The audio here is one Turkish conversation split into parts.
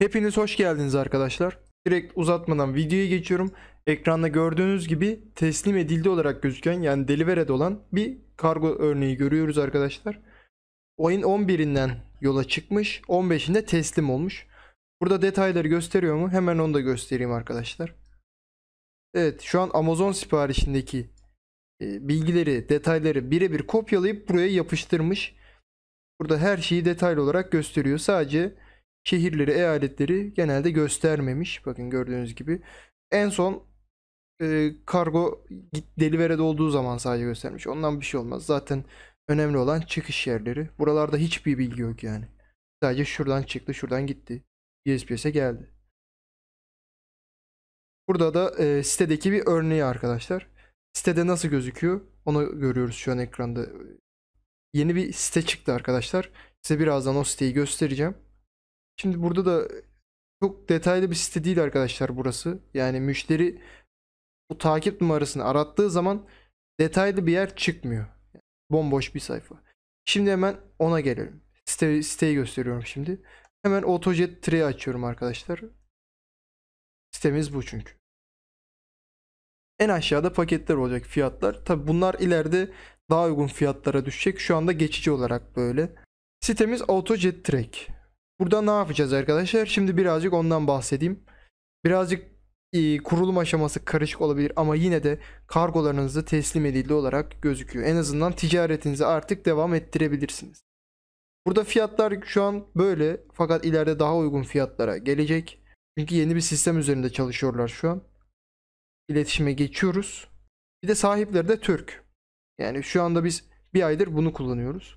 Hepiniz hoş geldiniz arkadaşlar. Direkt uzatmadan videoya geçiyorum. Ekranda gördüğünüz gibi teslim edildi olarak gözüken yani delivered olan bir kargo örneği görüyoruz arkadaşlar. Oyun 11'inden yola çıkmış. 15'inde teslim olmuş. Burada detayları gösteriyor mu? Hemen onu da göstereyim arkadaşlar. Evet şu an Amazon siparişindeki e, bilgileri, detayları birebir kopyalayıp buraya yapıştırmış. Burada her şeyi detaylı olarak gösteriyor. Sadece şehirleri, eyaletleri genelde göstermemiş. Bakın gördüğünüz gibi. En son e, kargo Delivere'de olduğu zaman sadece göstermiş. Ondan bir şey olmaz. Zaten önemli olan çıkış yerleri. Buralarda hiçbir bilgi yok yani. Sadece şuradan çıktı, şuradan gitti. USPS'e geldi. Burada da e, sitedeki bir örneği arkadaşlar. Sitede nasıl gözüküyor onu görüyoruz şu an ekranda. Yeni bir site çıktı arkadaşlar. Size birazdan o siteyi göstereceğim. Şimdi burada da çok detaylı bir site değil arkadaşlar burası. Yani müşteri bu takip numarasını arattığı zaman detaylı bir yer çıkmıyor. Yani bomboş bir sayfa. Şimdi hemen ona gelelim. Site, siteyi gösteriyorum şimdi. Hemen Autojet Tray açıyorum arkadaşlar. Sitemiz bu çünkü. En aşağıda paketler olacak fiyatlar. Tabi bunlar ileride daha uygun fiyatlara düşecek. Şu anda geçici olarak böyle. Sitemiz Autojet Track. Burada ne yapacağız arkadaşlar? Şimdi birazcık ondan bahsedeyim. Birazcık e, kurulum aşaması karışık olabilir ama yine de kargolarınızı teslim edildi olarak gözüküyor. En azından ticaretinizi artık devam ettirebilirsiniz. Burada fiyatlar şu an böyle fakat ileride daha uygun fiyatlara gelecek. Çünkü yeni bir sistem üzerinde çalışıyorlar şu an. İletişime geçiyoruz. Bir de sahipleri de Türk. Yani şu anda biz bir aydır bunu kullanıyoruz.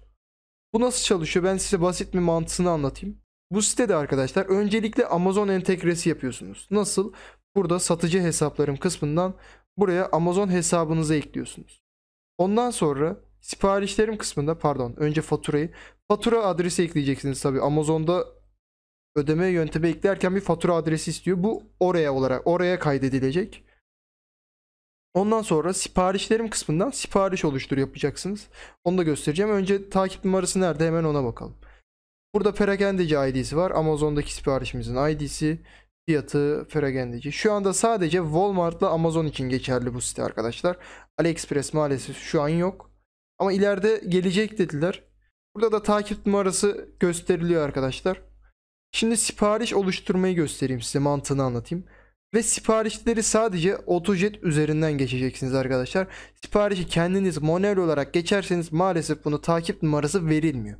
Bu nasıl çalışıyor? Ben size basit bir mantığını anlatayım. Bu sitede arkadaşlar öncelikle Amazon entegresi yapıyorsunuz. Nasıl? Burada satıcı hesaplarım kısmından buraya Amazon hesabınızı ekliyorsunuz. Ondan sonra siparişlerim kısmında pardon önce faturayı fatura adresi ekleyeceksiniz tabi Amazon'da ödeme yöntemi eklerken bir fatura adresi istiyor. Bu oraya olarak oraya kaydedilecek. Ondan sonra siparişlerim kısmından sipariş oluştur yapacaksınız. Onu da göstereceğim. Önce takip numarası nerede hemen ona bakalım. Burada Feragendici ID'si var. Amazon'daki siparişimizin ID'si. Fiyatı Feragendici. Şu anda sadece Walmart'la Amazon için geçerli bu site arkadaşlar. AliExpress maalesef şu an yok. Ama ileride gelecek dediler. Burada da takip numarası gösteriliyor arkadaşlar. Şimdi sipariş oluşturmayı göstereyim size mantığını anlatayım. Ve siparişleri sadece AutoJet üzerinden geçeceksiniz arkadaşlar. Siparişi kendiniz manuel olarak geçerseniz maalesef bunu takip numarası verilmiyor.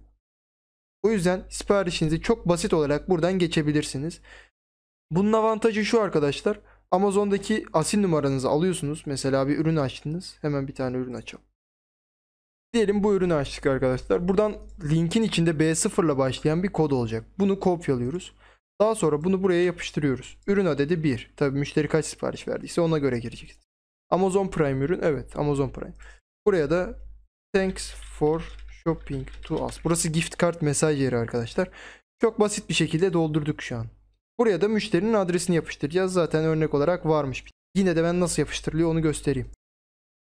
O yüzden siparişinizi çok basit olarak buradan geçebilirsiniz. Bunun avantajı şu arkadaşlar. Amazon'daki asil numaranızı alıyorsunuz. Mesela bir ürün açtınız. Hemen bir tane ürün açalım. Diyelim bu ürünü açtık arkadaşlar. Buradan linkin içinde B0 ile başlayan bir kod olacak. Bunu kopyalıyoruz. Daha sonra bunu buraya yapıştırıyoruz. Ürün adedi 1. Tabi müşteri kaç sipariş verdiyse ona göre girecek. Amazon Prime ürün. Evet Amazon Prime. Buraya da thanks for Shopping to us. Burası gift card mesaj yeri arkadaşlar. Çok basit bir şekilde doldurduk şu an. Buraya da müşterinin adresini yapıştıracağız. Zaten örnek olarak varmış. Yine de ben nasıl yapıştırılıyor onu göstereyim.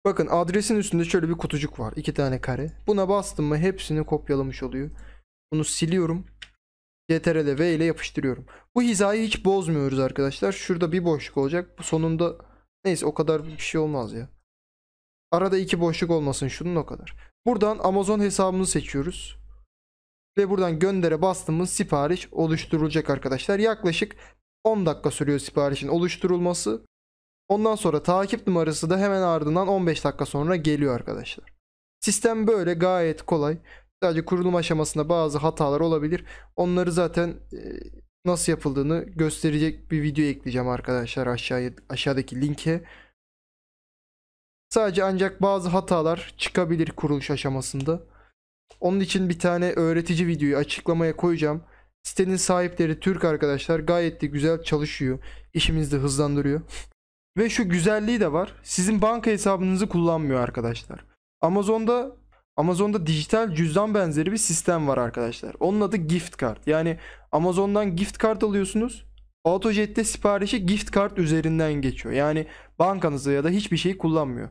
Bakın adresin üstünde şöyle bir kutucuk var. iki tane kare. Buna bastım mı hepsini kopyalamış oluyor. Bunu siliyorum. Ctrl V ile yapıştırıyorum. Bu hizayı hiç bozmuyoruz arkadaşlar. Şurada bir boşluk olacak. Bu sonunda neyse o kadar bir şey olmaz ya. Arada iki boşluk olmasın şunun o kadar. Buradan Amazon hesabımızı seçiyoruz. Ve buradan göndere bastığımız sipariş oluşturulacak arkadaşlar. Yaklaşık 10 dakika sürüyor siparişin oluşturulması. Ondan sonra takip numarası da hemen ardından 15 dakika sonra geliyor arkadaşlar. Sistem böyle gayet kolay. Sadece kurulum aşamasında bazı hatalar olabilir. Onları zaten e, nasıl yapıldığını gösterecek bir video ekleyeceğim arkadaşlar aşağıya aşağıdaki linke. Sadece ancak bazı hatalar çıkabilir kuruluş aşamasında. Onun için bir tane öğretici videoyu açıklamaya koyacağım. Sitenin sahipleri Türk arkadaşlar gayet de güzel çalışıyor. İşimizi de hızlandırıyor. Ve şu güzelliği de var. Sizin banka hesabınızı kullanmıyor arkadaşlar. Amazon'da Amazon'da dijital cüzdan benzeri bir sistem var arkadaşlar. Onun adı gift card. Yani Amazon'dan gift card alıyorsunuz. AutoJet'te siparişi gift kart üzerinden geçiyor. Yani bankanızı ya da hiçbir şeyi kullanmıyor.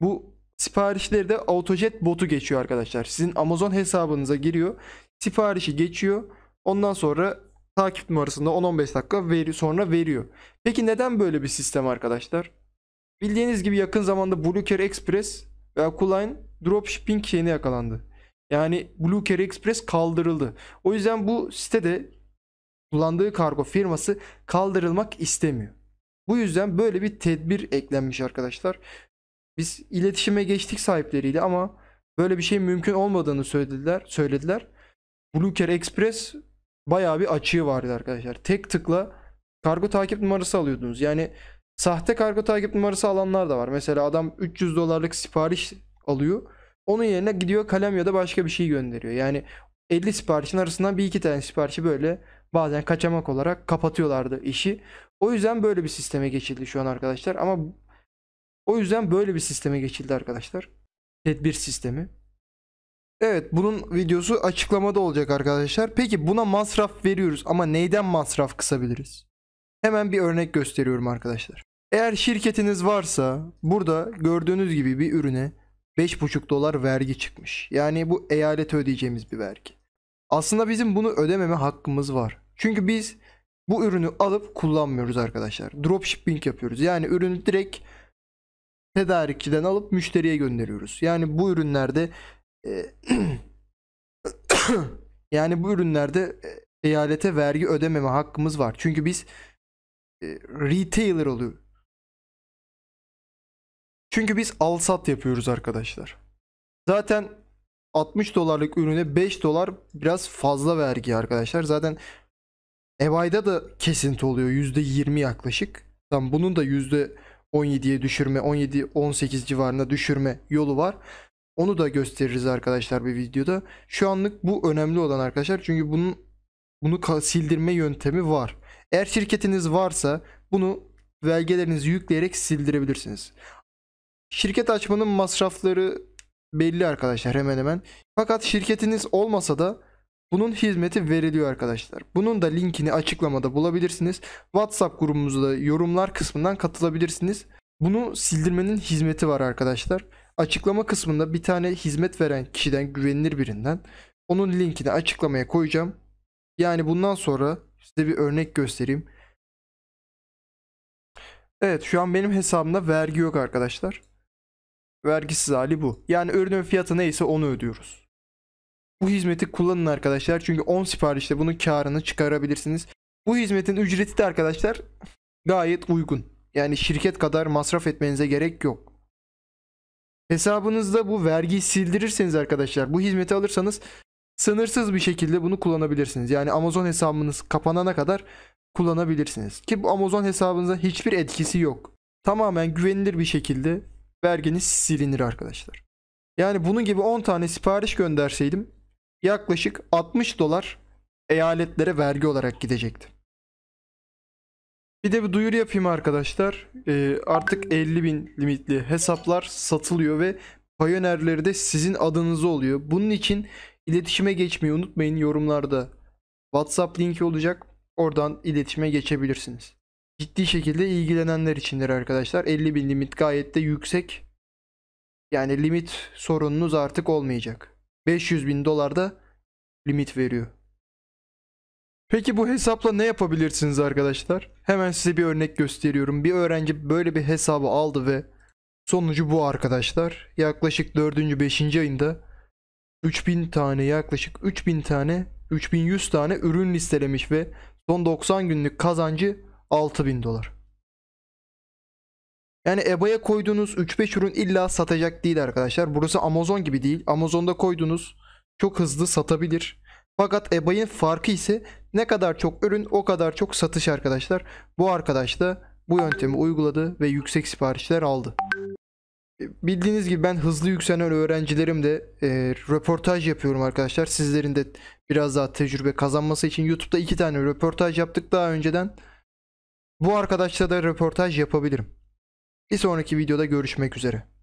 Bu siparişleri de AutoJet botu geçiyor arkadaşlar. Sizin Amazon hesabınıza giriyor. Siparişi geçiyor. Ondan sonra takip numarasında 10-15 dakika veri, sonra veriyor. Peki neden böyle bir sistem arkadaşlar? Bildiğiniz gibi yakın zamanda BlueCare Express ve Aculine dropshipping şeyine yakalandı. Yani BlueCare Express kaldırıldı. O yüzden bu sitede kullandığı kargo firması kaldırılmak istemiyor. Bu yüzden böyle bir tedbir eklenmiş arkadaşlar. Biz iletişime geçtik sahipleriyle ama böyle bir şey mümkün olmadığını söylediler. Söylediler. Bluker Express bayağı bir açığı vardı arkadaşlar. Tek tıkla kargo takip numarası alıyordunuz. Yani sahte kargo takip numarası alanlar da var. Mesela adam 300 dolarlık sipariş alıyor. Onun yerine gidiyor kalem ya da başka bir şey gönderiyor. Yani 50 siparişin arasından bir iki tane siparişi böyle bazen kaçamak olarak kapatıyorlardı işi. O yüzden böyle bir sisteme geçildi şu an arkadaşlar ama o yüzden böyle bir sisteme geçildi arkadaşlar. Tedbir sistemi. Evet bunun videosu açıklamada olacak arkadaşlar. Peki buna masraf veriyoruz ama neyden masraf kısabiliriz? Hemen bir örnek gösteriyorum arkadaşlar. Eğer şirketiniz varsa burada gördüğünüz gibi bir ürüne 5,5 dolar vergi çıkmış. Yani bu eyalete ödeyeceğimiz bir vergi. Aslında bizim bunu ödememe hakkımız var. Çünkü biz bu ürünü alıp kullanmıyoruz arkadaşlar. Dropshipping yapıyoruz. Yani ürünü direkt tedarikçiden alıp müşteriye gönderiyoruz. Yani bu ürünlerde e, yani bu ürünlerde e, eyalete vergi ödememe hakkımız var. Çünkü biz e, retailer oluyor. Çünkü biz al sat yapıyoruz arkadaşlar. Zaten 60 dolarlık ürüne 5 dolar biraz fazla vergi arkadaşlar. Zaten Evayda da kesinti oluyor %20 yaklaşık. Tam bunun da %17'ye düşürme, 17-18 civarına düşürme yolu var. Onu da gösteririz arkadaşlar bir videoda. Şu anlık bu önemli olan arkadaşlar. Çünkü bunun bunu sildirme yöntemi var. Eğer şirketiniz varsa bunu belgelerinizi yükleyerek sildirebilirsiniz. Şirket açmanın masrafları belli arkadaşlar hemen hemen. Fakat şirketiniz olmasa da bunun hizmeti veriliyor arkadaşlar. Bunun da linkini açıklamada bulabilirsiniz. WhatsApp grubumuzda yorumlar kısmından katılabilirsiniz. Bunu sildirmenin hizmeti var arkadaşlar. Açıklama kısmında bir tane hizmet veren kişiden güvenilir birinden onun linkini açıklamaya koyacağım. Yani bundan sonra size bir örnek göstereyim. Evet şu an benim hesabımda vergi yok arkadaşlar. Vergisiz hali bu. Yani ürünün fiyatı neyse onu ödüyoruz. Bu hizmeti kullanın arkadaşlar. Çünkü 10 siparişte bunun karını çıkarabilirsiniz. Bu hizmetin ücreti de arkadaşlar gayet uygun. Yani şirket kadar masraf etmenize gerek yok. Hesabınızda bu vergiyi sildirirseniz arkadaşlar bu hizmeti alırsanız sınırsız bir şekilde bunu kullanabilirsiniz. Yani Amazon hesabınız kapanana kadar kullanabilirsiniz. Ki bu Amazon hesabınıza hiçbir etkisi yok. Tamamen güvenilir bir şekilde verginiz silinir arkadaşlar. Yani bunun gibi 10 tane sipariş gönderseydim yaklaşık 60 dolar eyaletlere vergi olarak gidecekti. Bir de bir duyuru yapayım arkadaşlar. Ee, artık bin limitli hesaplar satılıyor ve Payoneer'leri de sizin adınıza oluyor. Bunun için iletişime geçmeyi unutmayın yorumlarda. WhatsApp linki olacak. Oradan iletişime geçebilirsiniz. Ciddi şekilde ilgilenenler içindir arkadaşlar. 50 bin limit gayet de yüksek. Yani limit sorununuz artık olmayacak. 500 bin dolar da limit veriyor. Peki bu hesapla ne yapabilirsiniz arkadaşlar? Hemen size bir örnek gösteriyorum. Bir öğrenci böyle bir hesabı aldı ve sonucu bu arkadaşlar. Yaklaşık 4. 5. ayında 3000 tane yaklaşık 3000 tane 3100 tane ürün listelemiş ve son 90 günlük kazancı 6000 dolar. Yani EBA'ya koyduğunuz 3-5 ürün illa satacak değil arkadaşlar. Burası Amazon gibi değil. Amazon'da koyduğunuz çok hızlı satabilir. Fakat eBay'in farkı ise ne kadar çok ürün o kadar çok satış arkadaşlar. Bu arkadaş da bu yöntemi uyguladı ve yüksek siparişler aldı. E, bildiğiniz gibi ben hızlı yükselen öğrencilerim de e, röportaj yapıyorum arkadaşlar. Sizlerin de biraz daha tecrübe kazanması için YouTube'da iki tane röportaj yaptık daha önceden. Bu arkadaşla da röportaj yapabilirim. Bir sonraki videoda görüşmek üzere.